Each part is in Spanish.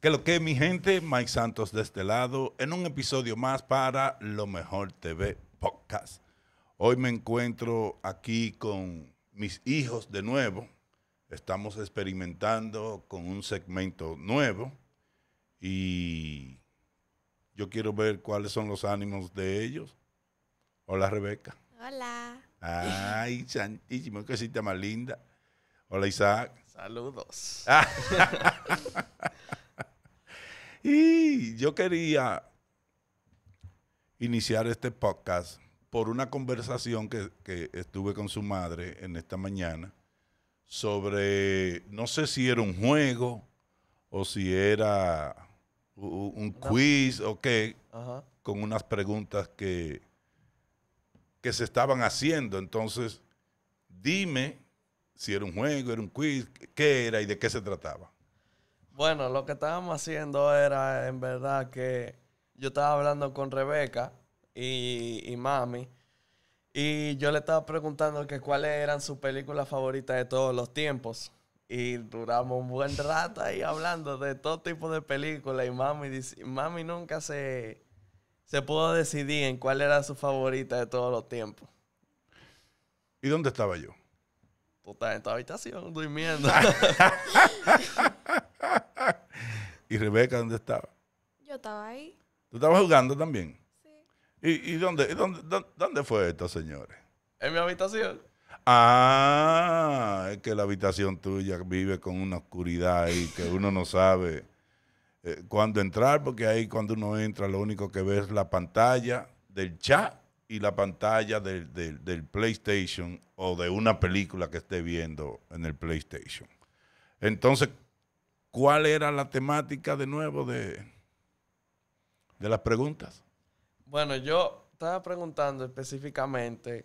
Que lo que mi gente, Mike Santos de este lado, en un episodio más para Lo Mejor TV Podcast. Hoy me encuentro aquí con mis hijos de nuevo. Estamos experimentando con un segmento nuevo y yo quiero ver cuáles son los ánimos de ellos. Hola Rebeca. Hola. Ay, santísimo, qué cita más linda. Hola Isaac. Saludos. Y yo quería iniciar este podcast por una conversación que, estuve con su madre en esta mañana sobre, no sé si era un juego o si era un, quiz o qué, con unas preguntas que, que se estaban haciendo. Entonces, dime si era un juego, era un quiz, qué era y de qué se trataba. Bueno, lo que estábamos haciendo era, en verdad, que yo estaba hablando con Rebeca y, mami. Y yo le estaba preguntando que cuáles eran sus películas favoritas de todos los tiempos. Y duramos un buen rato ahí hablando de todo tipo de películas. Y mami, dice, mami nunca se, se pudo decidir en cuál era su favorita de todos los tiempos. ¿Y dónde estaba yo? Tú en tu habitación durmiendo. ¿Y Rebeca dónde estaba? Yo estaba ahí. ¿Tú estabas jugando también? Sí. ¿Y, dónde, fue esto, señores? En mi habitación. Ah, es que la habitación tuya vive con una oscuridad y que uno no sabe eh, cuándo entrar, porque ahí cuando uno entra lo único que ve es la pantalla del chat y la pantalla del, del PlayStation o de una película que esté viendo en el PlayStation. Entonces, ¿Cuál era la temática de nuevo de, de las preguntas? Bueno, yo estaba preguntando específicamente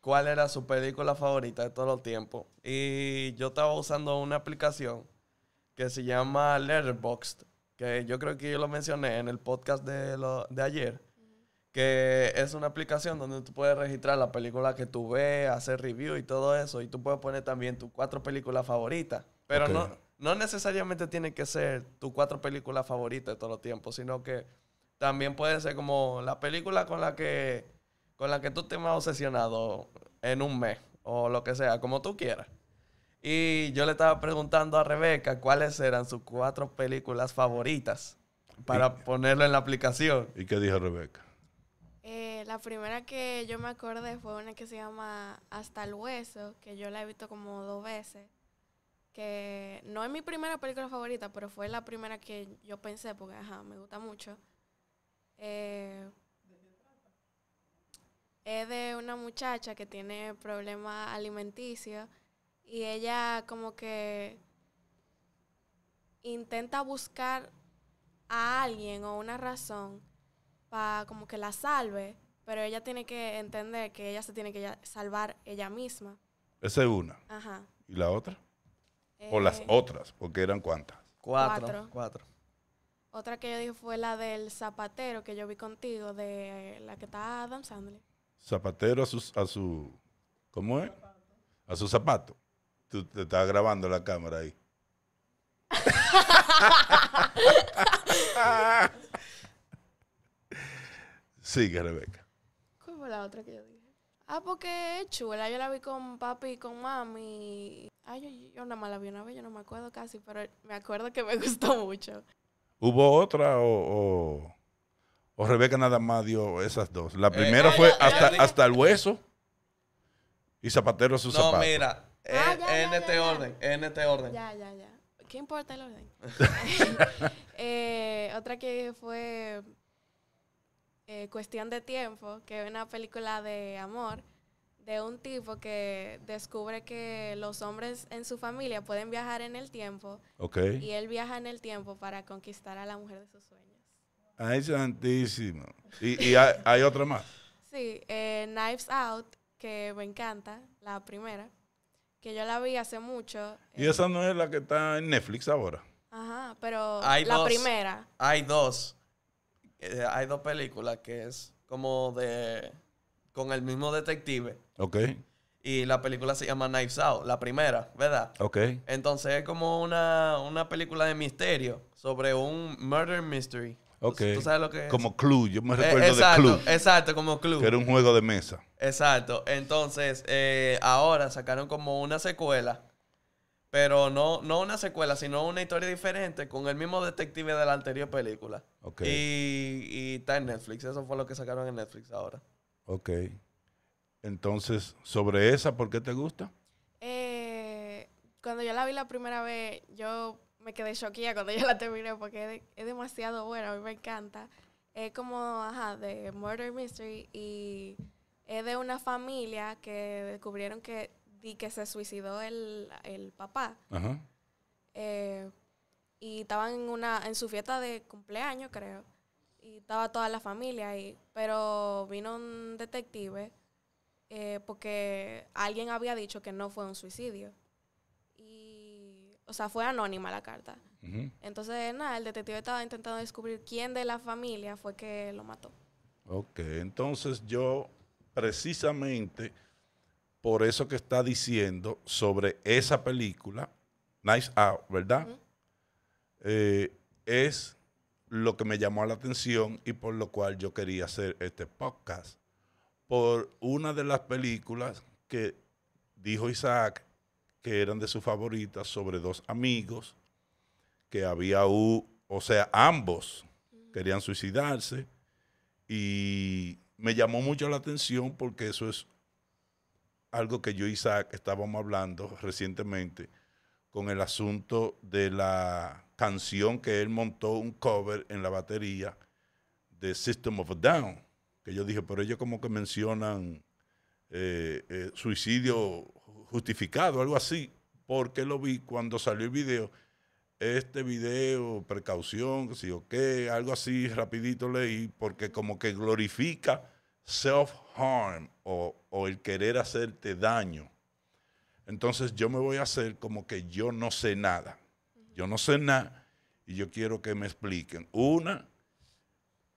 cuál era su película favorita de todos los tiempos. Y yo estaba usando una aplicación que se llama Letterboxd, que yo creo que yo lo mencioné en el podcast de, ayer, que es una aplicación donde tú puedes registrar la película que tú ves, hacer review y todo eso, y tú puedes poner también tus cuatro películas favoritas, pero no, no necesariamente tiene que ser tus cuatro películas favoritas de todos los tiempos, sino que también puede ser como la película con la que, con la que tú te has obsesionado en un mes o lo que sea, como tú quieras. Y yo le estaba preguntando a Rebeca cuáles eran sus cuatro películas favoritas para ponerlo en la aplicación. ¿Y qué dijo Rebeca? Eh, la primera que yo me acordé fue una que se llama Hasta el Hueso, que yo la he visto como dos veces que no es mi primera película favorita, pero fue la primera que yo pensé, porque ajá, me gusta mucho. Eh, es de una muchacha que tiene problemas alimenticios y ella como que intenta buscar a alguien o una razón para como que la salve, pero ella tiene que entender que ella se tiene que salvar ella misma. Esa es una. Ajá. ¿Y la otra? o las eh, otras, porque eran cuántas. Cuatro, cuatro. Otra que yo dije fue la del zapatero que yo vi contigo, de la que estaba Adam Sandler. Zapatero a su, a su ¿cómo es? A su zapato. Tú te estás grabando la cámara ahí. Sigue, Rebeca. ¿Cuál fue la otra que yo dije? Ah, porque es chula. Yo la vi con papi y con mami. Ay, yo, yo nada más la vi una vez, yo no me acuerdo casi, pero me acuerdo que me gustó mucho. ¿Hubo otra o, o, Rebeca nada más dio esas dos? La eh, primera fue hasta, hasta el hueso y zapatero a sus zapatos. No, mira, ah, eh, en este orden, en este orden. Ya, ya, ya. ¿Qué importa el orden? Eh, otra que fue eh, Cuestión de Tiempo, que es una película de amor de un tipo que descubre que los hombres en su familia pueden viajar en el tiempo. Y él viaja en el tiempo para conquistar a la mujer de sus sueños. Ay, ah, santísimo. ¿Y, hay, otra más? Sí, eh, Knives Out, que me encanta, la primera, que yo la vi hace mucho. ¿Y esa no es la que está en Netflix ahora? Ajá, pero la primera. Hay dos. Eh, hay dos películas que es como de. con el mismo detective. Ok. Y la película se llama Knives Out, la primera, ¿verdad? Ok. Entonces es como una, película de misterio sobre un murder mystery. Ok. ¿Tú sabes lo que es? Como Clue, yo me eh, recuerdo exacto, de Clue. Exacto, como Clue. Que era un juego de mesa. Exacto. Entonces, eh, ahora sacaron como una secuela, pero no, no una secuela, sino una historia diferente con el mismo detective de la anterior película. Y, está en Netflix. Eso fue lo que sacaron en Netflix ahora. Ok. Entonces, sobre esa, ¿por qué te gusta? Eh, cuando yo la vi la primera vez, yo me quedé choquilla cuando yo la terminé porque es, demasiado buena, a mí me encanta. Es como, ajá, de Murder Mystery y es de una familia que descubrieron que, que se suicidó el, el papá. Ajá. Eh, y estaban en una en su fiesta de cumpleaños, creo. Y estaba toda la familia ahí, pero vino un detective eh, porque alguien había dicho que no fue un suicidio. Y, o sea, fue anónima la carta. Entonces, nada, el detective estaba intentando descubrir quién de la familia fue que lo mató. Ok, entonces yo precisamente por eso que está diciendo sobre esa película, Nice Out, ¿verdad? Eh, es lo que me llamó la atención y por lo cual yo quería hacer este podcast. Por una de las películas que dijo Isaac que eran de sus favoritas sobre dos amigos que había, o sea, ambos querían suicidarse y me llamó mucho la atención porque eso es algo que yo y Isaac estábamos hablando recientemente con el asunto de la canción que él montó un cover en la batería de System of a Down. Que yo dije, pero ellos como que mencionan eh, eh, suicidio justificado, algo así, porque lo vi cuando salió el video. Este video, precaución, si o qué, algo así, rapidito leí, porque como que glorifica self-harm o el querer hacerte daño. Entonces yo me voy a hacer como que yo no sé nada. Yo no sé nada y yo quiero que me expliquen. Una,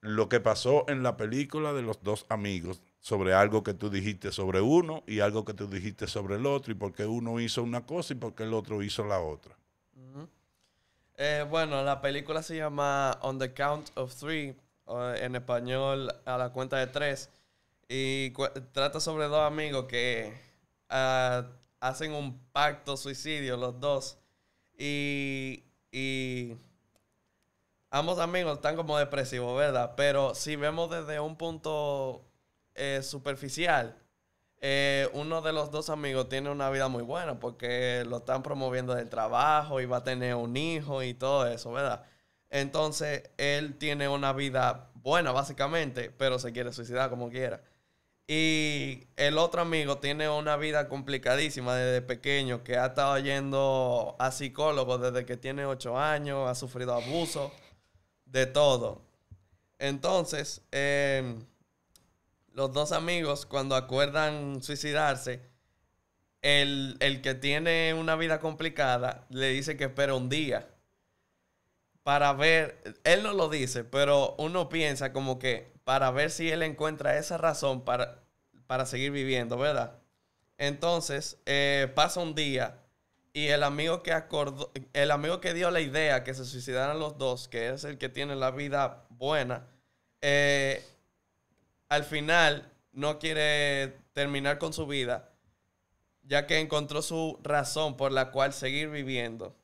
lo que pasó en la película de los dos amigos sobre algo que tú dijiste sobre uno y algo que tú dijiste sobre el otro y por qué uno hizo una cosa y por qué el otro hizo la otra. Eh, bueno, la película se llama On the Count of Three, eh, en español a la cuenta de tres, y trata sobre dos amigos que ah, hacen un pacto suicidio los dos. Y, y ambos amigos están como depresivos, ¿verdad? Pero si vemos desde un punto eh, superficial, eh, uno de los dos amigos tiene una vida muy buena porque lo están promoviendo del trabajo y va a tener un hijo y todo eso, ¿verdad? Entonces él tiene una vida buena básicamente, pero se quiere suicidar como quiera. Y el otro amigo tiene una vida complicadísima desde pequeño, que ha estado yendo a psicólogo desde que tiene ocho años, ha sufrido abuso, de todo. Entonces, em, los dos amigos cuando acuerdan suicidarse, el, el, que tiene una vida complicada le dice que espera un día para ver, él no lo dice, pero uno piensa como que para ver si él encuentra esa razón para, para seguir viviendo, ¿verdad? Entonces, eh, pasa un día y el amigo que acordó, el amigo que dio la idea que se suicidaran los dos, que es el que tiene la vida buena, eh, al final no quiere terminar con su vida, ya que encontró su razón por la cual seguir viviendo.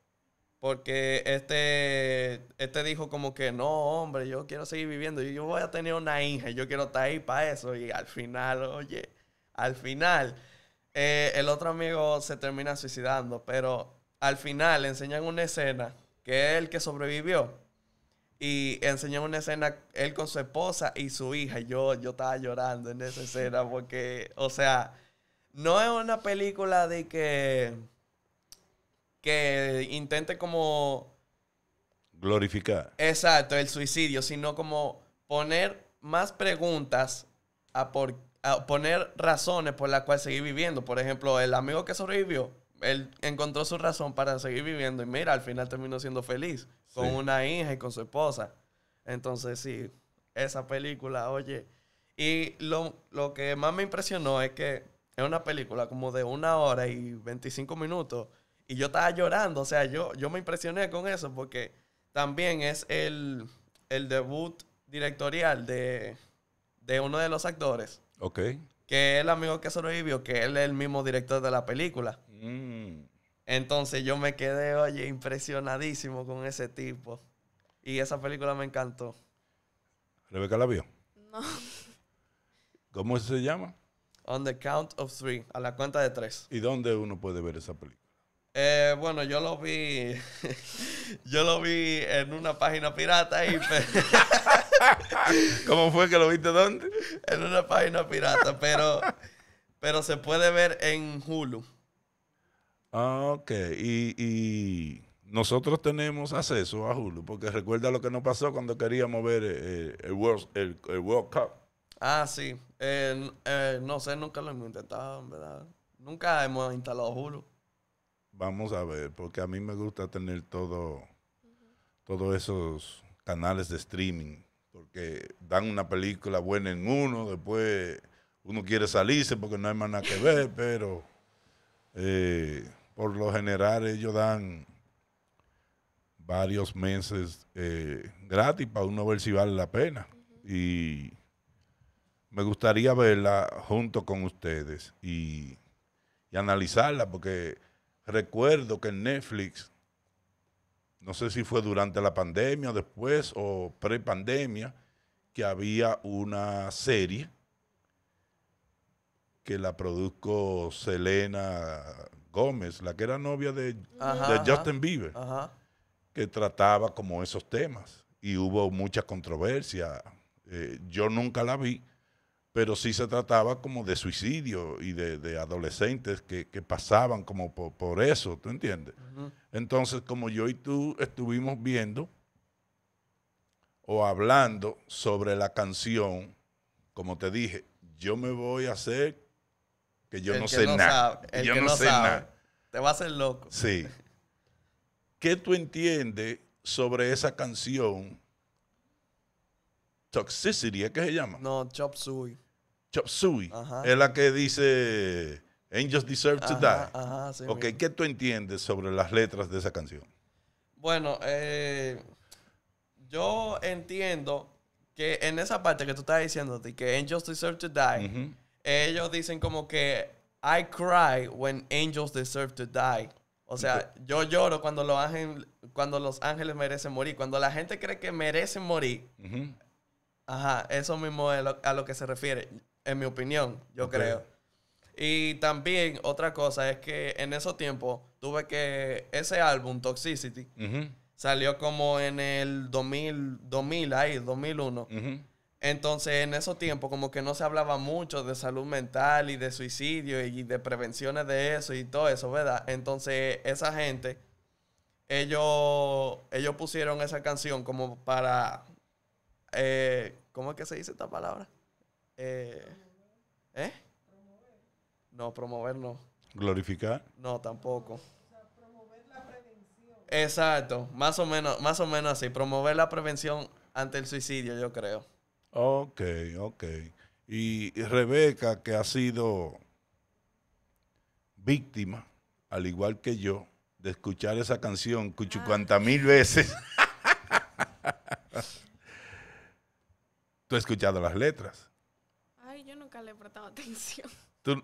Porque este, este dijo como que no, hombre, yo quiero seguir viviendo. Yo, voy a tener una hija, y yo quiero estar ahí para eso. Y al final, oye, al final, eh, el otro amigo se termina suicidando. Pero al final le enseñan una escena que es el que sobrevivió. Y enseñan una escena, él con su esposa y su hija. Yo, yo estaba llorando en esa escena porque, o sea, no es una película de que que intente como... Glorificar. Exacto, el suicidio, sino como poner más preguntas a, poner razones por las cuales seguir viviendo. Por ejemplo, el amigo que sobrevivió, él encontró su razón para seguir viviendo y mira, al final terminó siendo feliz con una hija y con su esposa. Entonces, sí, esa película, oye. Y lo, lo que más me impresionó es que es una película como de una hora y 25 minutos y yo estaba llorando, o sea, yo, yo me impresioné con eso porque también es el, debut directorial de, uno de los actores. Ok. Que es el amigo que sobrevivió, que él es el mismo director de la película. Mm. Entonces yo me quedé, oye, impresionadísimo con ese tipo. Y esa película me encantó. ¿Rebeca la vio? No. ¿Cómo se llama? On the Count of Three, a la cuenta de tres. ¿Y dónde uno puede ver esa película? Eh, bueno, yo lo vi. yo lo vi en una página pirata y. ¿Cómo fue que lo viste dónde? En una página pirata, pero. Pero se puede ver en Hulu. Ah, ok. Y, nosotros tenemos acceso a Hulu, porque recuerda lo que nos pasó cuando queríamos ver eh, eh, el, World, el, World, Cup. Ah, sí. no sé, nunca lo hemos intentado, ¿verdad? Nunca hemos instalado Hulu vamos a ver, porque a mí me gusta tener todo, todos esos canales de streaming, porque dan una película buena en uno, después uno quiere salirse porque no hay más nada que ver, pero eh, por lo general ellos dan varios meses eh, gratis para uno ver si vale la pena. Y me gustaría verla junto con ustedes y analizarla porque recuerdo que en Netflix, no sé si fue durante la pandemia, después o pre-pandemia, que había una serie que la produjo Selena Gómez, la que era novia de, Justin Bieber, que trataba como esos temas. Y hubo mucha controversia. Eh, yo nunca la vi, pero sí se trataba como de suicidio y de, adolescentes que, pasaban como por, eso, ¿tú entiendes? Entonces, como yo y tú estuvimos viendo o hablando sobre la canción, como te dije, yo me voy a hacer que yo no sé nada. Sabe, yo no, no sé nada. Te va a hacer loco. Sí. ¿Qué tú entiendes sobre esa canción Toxicity, ¿es que se llama? No, Chop Suey. Chop Suey. Es la que dice Angels Deserve to Die. Ajá, ok, ¿qué tú entiendes sobre las letras de esa canción? Bueno, eh, yo entiendo que en esa parte que tú estás diciendo de que Angels Deserve to Die, ellos dicen como que I cry when angels deserve to die. O sea, yo lloro cuando los, ángeles, merecen morir. Cuando la gente cree que merecen morir, Ajá, eso mismo es a lo que se refiere, en mi opinión, yo creo. Y también otra cosa es que en esos tiempos tuve que ese álbum, Toxicity, salió como en el 2000, 2000 ahí, 2001. Entonces, en esos tiempos, como que no se hablaba mucho de salud mental y de suicidio y de prevenciones de eso y todo eso, ¿verdad? Entonces, esa gente, ellos, ellos pusieron esa canción como para eh, ¿Cómo es que se dice esta palabra? Eh, eh, No, promover no. ¿Glorificar? No, tampoco. Exacto, más o menos, más o menos así, promover la prevención ante el suicidio, yo creo. Ok, ok. Y, y Rebeca, que ha sido víctima, al igual que yo, de escuchar esa canción cuchucuanta ah. mil veces. ¿Tú has escuchado las letras? Ay, yo nunca le he prestado atención. Tú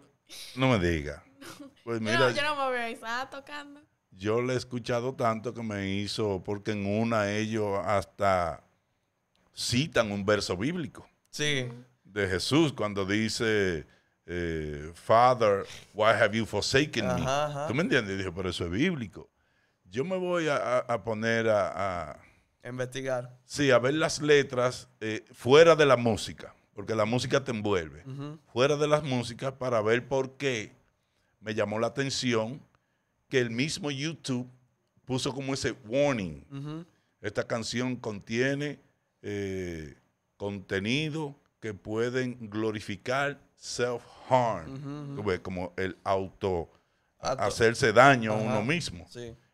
no me digas. Pues no. yo, no, me voy a estar tocando. Yo le he escuchado tanto que me hizo, porque en una ellos hasta citan un verso bíblico. Sí. De Jesús cuando dice, eh, Father, why have you forsaken me? Ajá. ¿Tú me entiendes? Dije, pero eso es bíblico. Yo me voy a, poner a Investigar. Sí, a ver las letras eh, fuera de la música, porque la música te envuelve. Fuera de las músicas para ver por qué me llamó la atención que el mismo YouTube puso como ese warning. Esta canción contiene eh, contenido que pueden glorificar self-harm, como el auto, hacerse daño a uno mismo.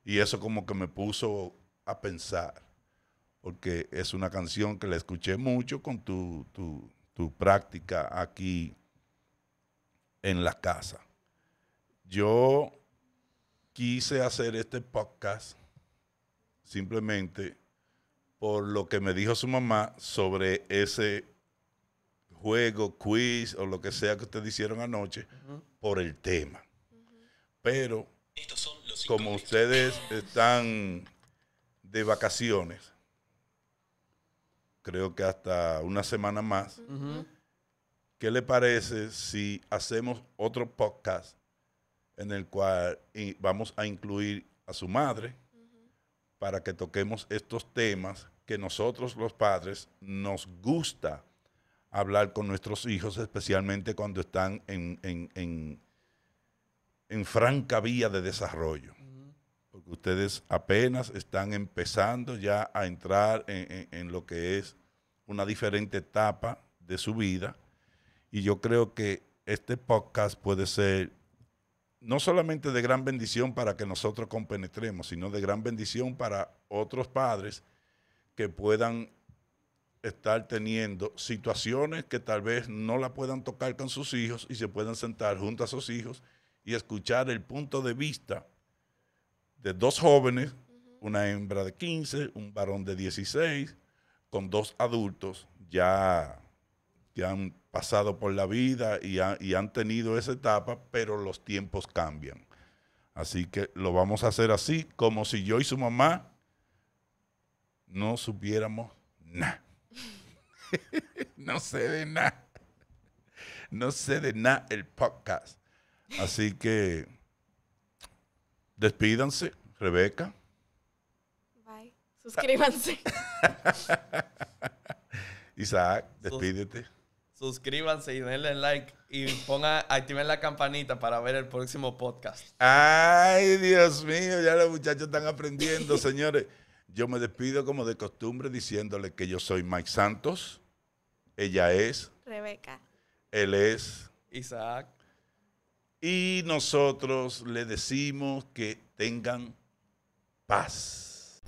Y eso como que me puso a pensar porque es una canción que la escuché mucho con tu, práctica aquí en la casa. Yo quise hacer este podcast simplemente por lo que me dijo su mamá sobre ese juego, quiz o lo que sea que ustedes hicieron anoche por el tema. Pero como ustedes están de vacaciones, creo que hasta una semana más. ¿Qué le parece si hacemos otro podcast en el cual vamos a incluir a su madre para que toquemos estos temas que nosotros los padres nos gusta hablar con nuestros hijos, especialmente cuando están en, en franca vía de desarrollo? ustedes apenas están empezando ya a entrar en, lo que es una diferente etapa de su vida. Y yo creo que este podcast puede ser no solamente de gran bendición para que nosotros compenetremos, sino de gran bendición para otros padres que puedan estar teniendo situaciones que tal vez no la puedan tocar con sus hijos y se puedan sentar junto a sus hijos y escuchar el punto de vista de dos jóvenes, una hembra de 15, un varón de 16, con dos adultos ya que han pasado por la vida y, y han tenido esa etapa, pero los tiempos cambian. Así que lo vamos a hacer así, como si yo y su mamá no supiéramos nada. no sé de nada. No sé de nada el podcast. Así que Despídanse, Rebeca. Bye. Suscríbanse. Isaac, despídete. Suscríbanse y denle like y ponga, activen la campanita para ver el próximo podcast. Ay, Dios mío, ya los muchachos están aprendiendo, señores. Yo me despido como de costumbre diciéndole que yo soy Mike Santos. Ella es. Rebeca. Él es. Isaac. Y nosotros le decimos que tengan paz.